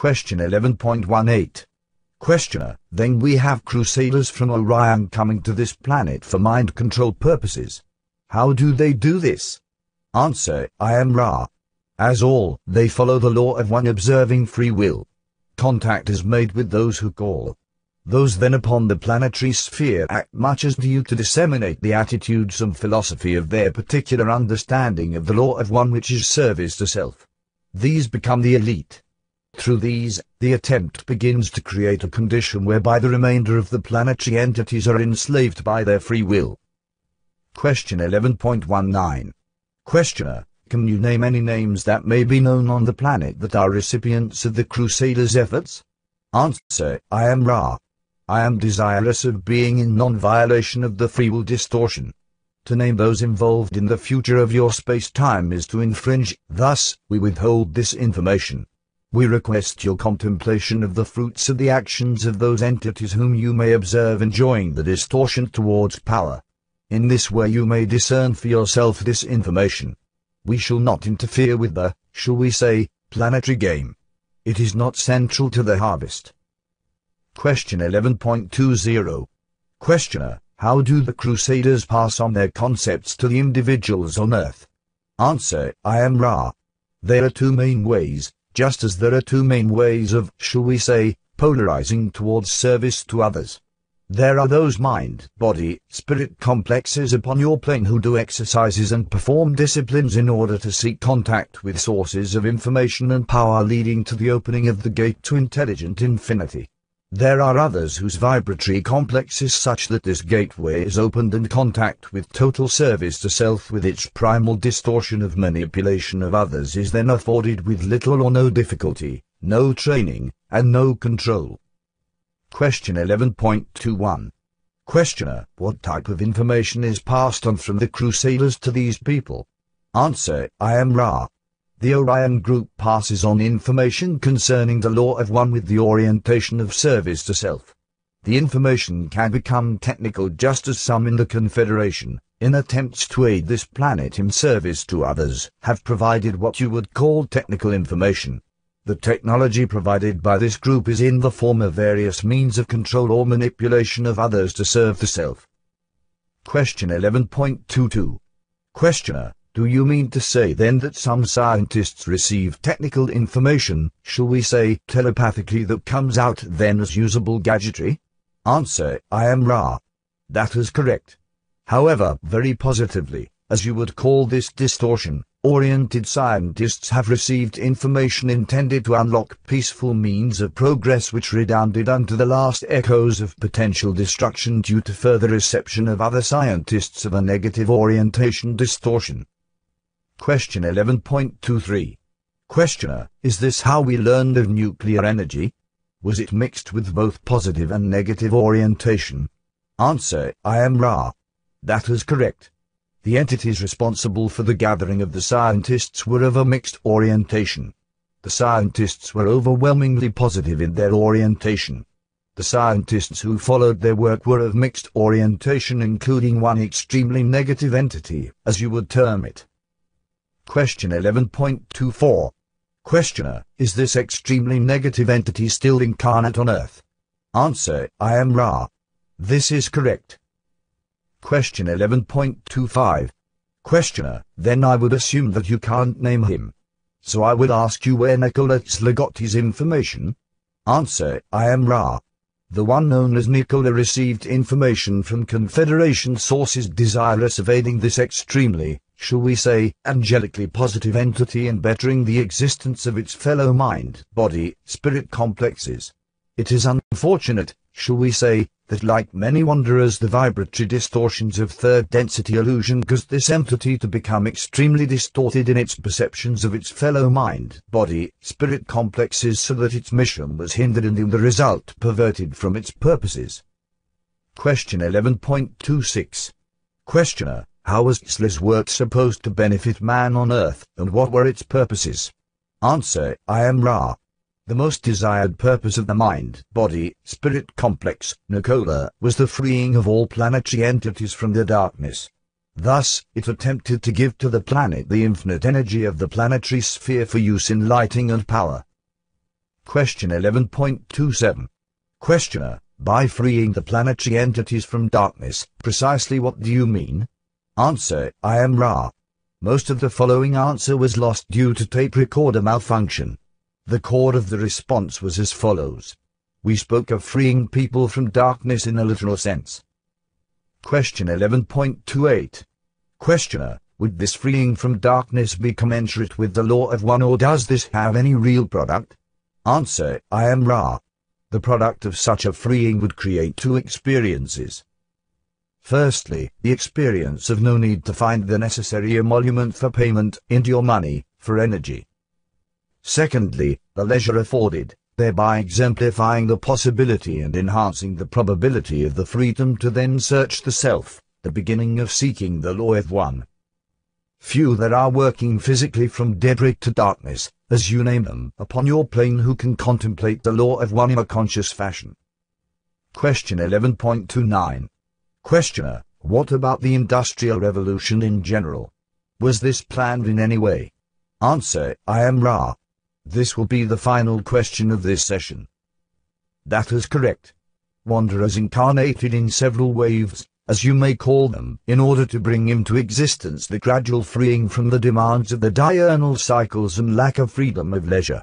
Question 11.18. Questioner, then we have crusaders from Orion coming to this planet for mind control purposes. How do they do this? Answer, I am Ra. As all, they follow the law of one observing free will. Contact is made with those who call. Those then upon the planetary sphere act much as do you to disseminate the attitudes and philosophy of their particular understanding of the law of one which is service to self. These become the elite. Through these, the attempt begins to create a condition whereby the remainder of the planetary entities are enslaved by their free will. Question 11.19. Questioner, can you name any names that may be known on the planet that are recipients of the Crusaders' efforts? Answer, I am Ra. I am desirous of being in non-violation of the free will distortion. To name those involved in the future of your space-time is to infringe, thus, we withhold this information we request your contemplation of the fruits of the actions of those entities whom you may observe enjoying the distortion towards power. In this way you may discern for yourself this information. We shall not interfere with the, shall we say, planetary game. It is not central to the harvest. Question 11.20 Questioner, how do the Crusaders pass on their concepts to the individuals on Earth? Answer, I am Ra. There are two main ways, just as there are two main ways of, shall we say, polarizing towards service to others. There are those mind, body, spirit complexes upon your plane who do exercises and perform disciplines in order to seek contact with sources of information and power leading to the opening of the gate to intelligent infinity. There are others whose vibratory complex is such that this gateway is opened and contact with total service to self with its primal distortion of manipulation of others is then afforded with little or no difficulty, no training, and no control. Question 11.21 Questioner, what type of information is passed on from the Crusaders to these people? Answer, I am Ra, the Orion Group passes on information concerning the law of one with the orientation of service to self. The information can become technical just as some in the Confederation, in attempts to aid this planet in service to others, have provided what you would call technical information. The technology provided by this group is in the form of various means of control or manipulation of others to serve the self. Question 11.22 Questioner do you mean to say then that some scientists receive technical information, shall we say, telepathically that comes out then as usable gadgetry? Answer, I am Ra. That is correct. However, very positively, as you would call this distortion, oriented scientists have received information intended to unlock peaceful means of progress which redounded unto the last echoes of potential destruction due to further reception of other scientists of a negative orientation distortion. Question 11.23. Questioner, is this how we learned of nuclear energy? Was it mixed with both positive and negative orientation? Answer, I am Ra. That is correct. The entities responsible for the gathering of the scientists were of a mixed orientation. The scientists were overwhelmingly positive in their orientation. The scientists who followed their work were of mixed orientation including one extremely negative entity, as you would term it. Question 11.24. Questioner, is this extremely negative entity still incarnate on Earth? Answer, I am Ra. This is correct. Question 11.25. Questioner, then I would assume that you can't name him. So I would ask you where Nicoletesla got his information? Answer, I am Ra. The one known as Nikola received information from Confederation sources desirous of aiding this extremely shall we say, angelically positive entity in bettering the existence of its fellow mind, body, spirit complexes. It is unfortunate, shall we say, that like many wanderers the vibratory distortions of third density illusion caused this entity to become extremely distorted in its perceptions of its fellow mind, body, spirit complexes so that its mission was hindered and in the result perverted from its purposes. Question 11.26 Questioner how was Isla's work supposed to benefit man on earth, and what were its purposes? Answer, I am Ra. The most desired purpose of the mind, body, spirit complex, Nikola, was the freeing of all planetary entities from their darkness. Thus, it attempted to give to the planet the infinite energy of the planetary sphere for use in lighting and power. Question 11.27. Questioner, by freeing the planetary entities from darkness, precisely what do you mean? Answer, I am Ra. Most of the following answer was lost due to tape recorder malfunction. The core of the response was as follows. We spoke of freeing people from darkness in a literal sense. Question 11.28. Questioner, would this freeing from darkness be commensurate with the law of one or does this have any real product? Answer, I am Ra. The product of such a freeing would create two experiences. Firstly, the experience of no need to find the necessary emolument for payment into your money, for energy. Secondly, the leisure afforded, thereby exemplifying the possibility and enhancing the probability of the freedom to then search the self, the beginning of seeking the law of one. Few there are working physically from daybreak to darkness, as you name them, upon your plane who can contemplate the law of one in a conscious fashion. Question 11.29 Questioner, what about the Industrial Revolution in general? Was this planned in any way? Answer, I am Ra. This will be the final question of this session. That is correct. Wanderers incarnated in several waves, as you may call them, in order to bring into existence the gradual freeing from the demands of the diurnal cycles and lack of freedom of leisure.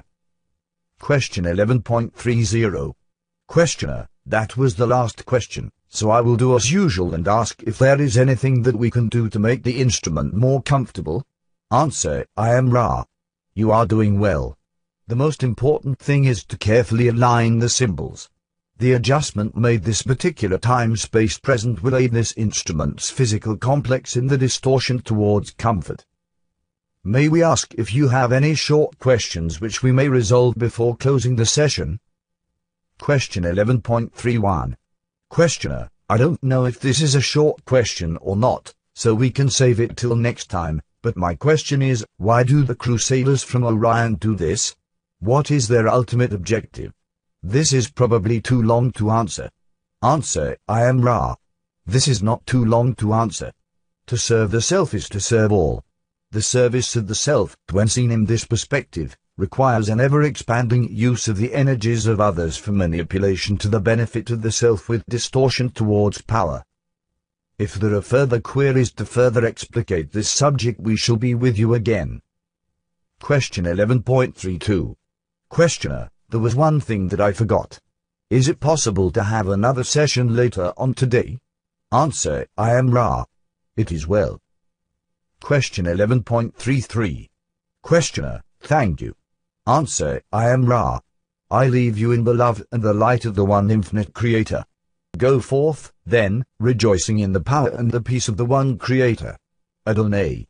Question 11.30 Questioner, that was the last question so I will do as usual and ask if there is anything that we can do to make the instrument more comfortable. Answer, I am Ra. You are doing well. The most important thing is to carefully align the symbols. The adjustment made this particular time-space present will aid this instrument's physical complex in the distortion towards comfort. May we ask if you have any short questions which we may resolve before closing the session? Question 11.31 Questioner, I don't know if this is a short question or not, so we can save it till next time, but my question is, why do the Crusaders from Orion do this? What is their ultimate objective? This is probably too long to answer. Answer, I am Ra. This is not too long to answer. To serve the self is to serve all. The service of the self, when seen in this perspective, requires an ever-expanding use of the energies of others for manipulation to the benefit of the self with distortion towards power. If there are further queries to further explicate this subject we shall be with you again. Question 11.32 Questioner, there was one thing that I forgot. Is it possible to have another session later on today? Answer, I am Ra. It is well. Question 11.33 Questioner, thank you. Answer, I am Ra. I leave you in the love and the light of the one infinite creator. Go forth, then, rejoicing in the power and the peace of the one creator. Adonai.